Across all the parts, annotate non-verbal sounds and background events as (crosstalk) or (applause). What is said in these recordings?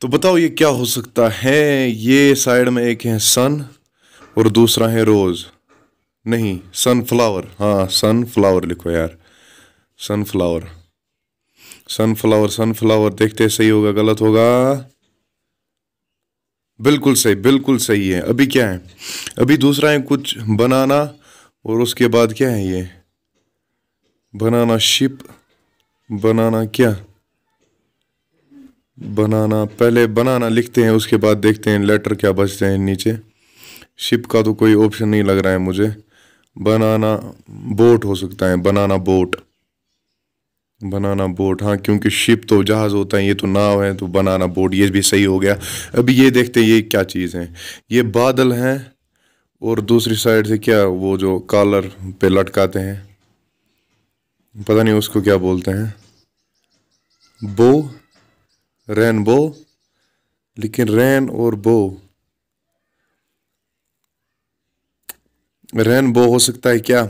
तो बताओ ये क्या हो सकता है ये साइड में एक है सन और दूसरा है रोज़ नहीं सनफ्लावर हाँ सनफ्लावर लिखो यार सनफ्लावर सनफ्लावर सनफ्लावर देखते सही होगा गलत होगा बिल्कुल सही बिल्कुल सही है अभी क्या है अभी दूसरा है कुछ बनाना और उसके बाद क्या है ये बनाना शिप बनाना क्या बनाना पहले बनाना लिखते हैं उसके बाद देखते हैं लेटर क्या बचते हैं नीचे शिप का तो कोई ऑप्शन नहीं लग रहा है मुझे बनाना बोट हो सकता है बनाना बोट बनाना बोट हाँ क्योंकि शिप तो जहाज़ होता है ये तो नाव है तो बनाना बोट ये भी सही हो गया अभी ये देखते हैं ये क्या चीज़ है ये बादल हैं और दूसरी साइड से क्या वो जो कॉलर पे लटकाते हैं पता नहीं उसको क्या बोलते हैं बो रेनबो लेकिन रैन और बो रेनबो हो सकता है क्या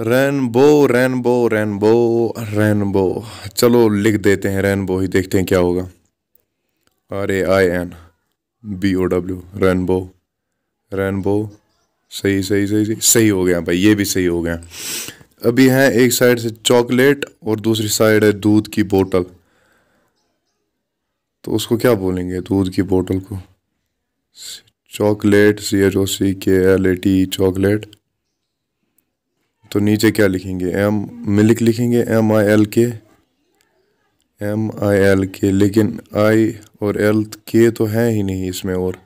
रैनबो रेनबो रेनबो रेनबो चलो लिख देते हैं रेनबो ही देखते हैं क्या होगा R A I N B O W rainbow rainbow सही सही सही सही सही हो गया भाई ये भी सही हो गया अभी है एक साइड से चॉकलेट और दूसरी साइड है दूध की बोतल तो उसको क्या बोलेंगे दूध की बोतल को chocolate C H O C K L A T chocolate तो नीचे क्या लिखेंगे एम मिल्क लिखेंगे M I L K M I L K लेकिन आई और एल के तो है ही नहीं इसमें और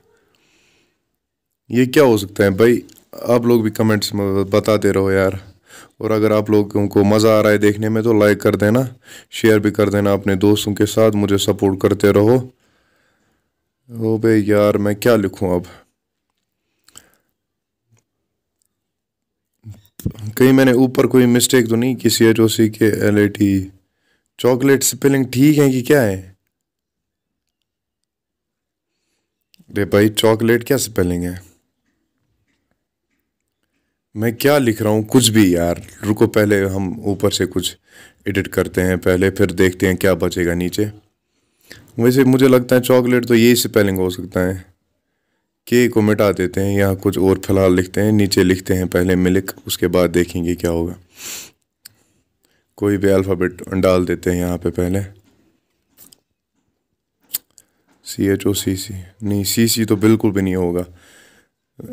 ये क्या हो सकता है भाई आप लोग भी कमेंट्स में बताते रहो यार और अगर आप लोगों को मज़ा आ रहा है देखने में तो लाइक कर देना शेयर भी कर देना अपने दोस्तों के साथ मुझे सपोर्ट करते रहो ओ बे यार मैं क्या लिखूं अब कहीं मैंने ऊपर कोई मिस्टेक तो नहीं किसी C H O C K L A T chocolate spelling ठीक है कि क्या है भाई चॉकलेट क्या स्पेलिंग है मैं क्या लिख रहा हूँ कुछ भी यार रुको पहले हम ऊपर से कुछ एडिट करते हैं पहले फिर देखते हैं क्या बचेगा नीचे वैसे मुझे लगता है चॉकलेट तो यही स्पेलिंग हो सकता है के को मिटा देते हैं यहाँ कुछ और फिलहाल लिखते हैं नीचे लिखते हैं पहले मिलिक उसके बाद देखेंगे क्या होगा कोई भी अल्फ़ाबेट डाल देते हैं यहाँ पे पहले सी एच ओ सी सी नहीं सी सी तो बिल्कुल भी नहीं होगा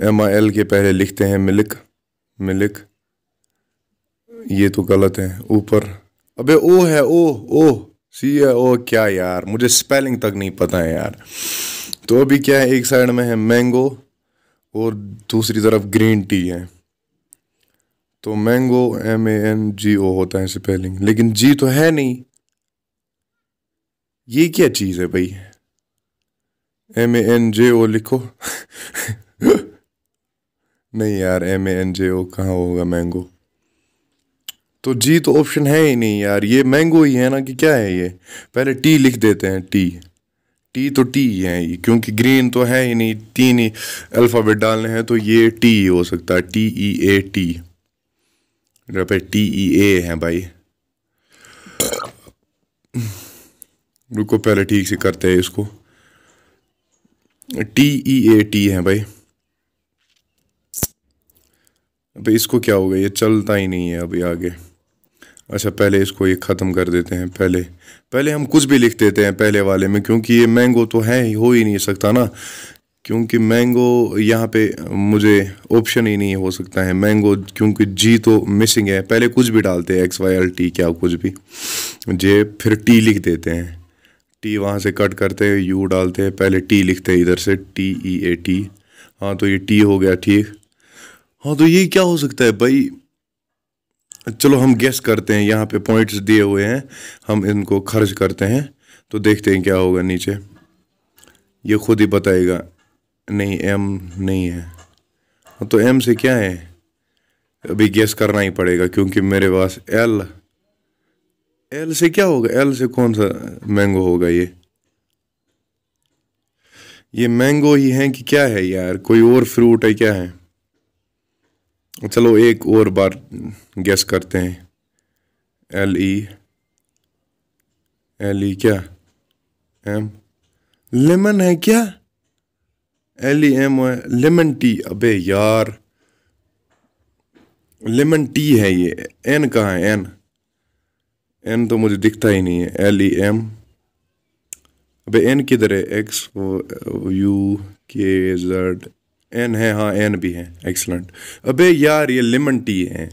एम आई एल के पहले लिखते हैं मिल्क लिख ये तो गलत है ऊपर अबे ओ है ओ ओ सी है ओ क्या यार मुझे स्पेलिंग तक नहीं पता है यार तो अभी क्या है एक साइड में है मैंगो और दूसरी तरफ ग्रीन टी है तो mango M A N G O होता है स्पेलिंग लेकिन जी तो है नहीं ये क्या चीज़ है भाई एम ए एन जे ओ लिखो (laughs) नहीं यार एम ए एन जे ओ कहाँ होगा मैंगो तो जी तो ऑप्शन है ही नहीं यार ये मैंगो ही है ना कि क्या है ये पहले टी लिख देते हैं टी टी तो टी ही है ये क्योंकि ग्रीन तो है ही नहीं तीन ही अल्फ़ाबेट डालने हैं तो ये टी हो सकता है टी ई ए टी पे टी ई ए है भाई रुको पहले ठीक से करते हैं इसको टी ई ए टी है भाई अब इसको क्या होगा ये चलता ही नहीं है अभी आगे अच्छा पहले इसको ये ख़त्म कर देते हैं पहले पहले हम कुछ भी लिख देते हैं पहले वाले में क्योंकि ये मैंगो तो है हो ही नहीं सकता ना क्योंकि मैंगो यहाँ पे मुझे ऑप्शन ही नहीं हो सकता है मैंगो क्योंकि जी तो मिसिंग है पहले कुछ भी डालते हैं एक्स वाई एल टी क्या कुछ भी जे फिर टी लिख देते हैं टी वहाँ से कट करते हैं यू डालते हैं पहले टी लिखते हैं इधर से टी ई ए टी हाँ तो ये टी हो गया ठीक हाँ तो ये क्या हो सकता है भाई चलो हम गेस करते हैं यहाँ पे पॉइंट्स दिए हुए हैं हम इनको खर्च करते हैं तो देखते हैं क्या होगा नीचे ये खुद ही बताएगा नहीं एम नहीं है हाँ, तो एम से क्या है अभी गेस करना ही पड़ेगा क्योंकि मेरे पास एल एल से क्या होगा एल से कौन सा मैंगो होगा ये ये मैंगो ही है कि क्या है यार कोई और फ्रूट है क्या है चलो एक और बार गैस करते हैं एल ई एल ई क्या एम लेमन है क्या L E M lemon tea अबे यार लेमन टी है ये एन कहाँ है एन एन तो मुझे दिखता ही नहीं है एल ई एम अबे एन किधर है X U K Z N है हाँ एन भी है एक्सलेंट अबे यार ये लेमन टी है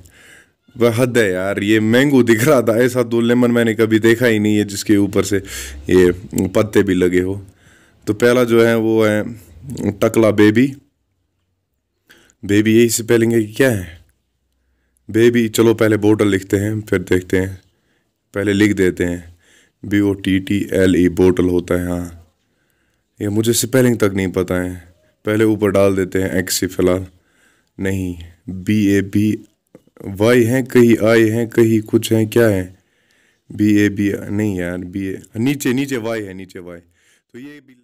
वह हद है यार ये मैंगो दिख रहा था ऐसा तो लेमन मैंने कभी देखा ही नहीं है जिसके ऊपर से ये पत्ते भी लगे हो तो पहला जो है वो है टकला बेबी बेबी यही स्पेलिंग है कि क्या है बेबी चलो पहले बोटल लिखते हैं फिर देखते हैं पहले लिख देते हैं B O T T L E bottle होता है हाँ ये मुझे स्पेलिंग तक नहीं पता है पहले ऊपर डाल देते हैं एक्स ही फिलहाल नहीं बी ए बी वाई हैं कहीं आई हैं कहीं कुछ हैं क्या है बी ए बी नहीं यार बी ए नीचे नीचे वाई है नीचे वाई तो ये भी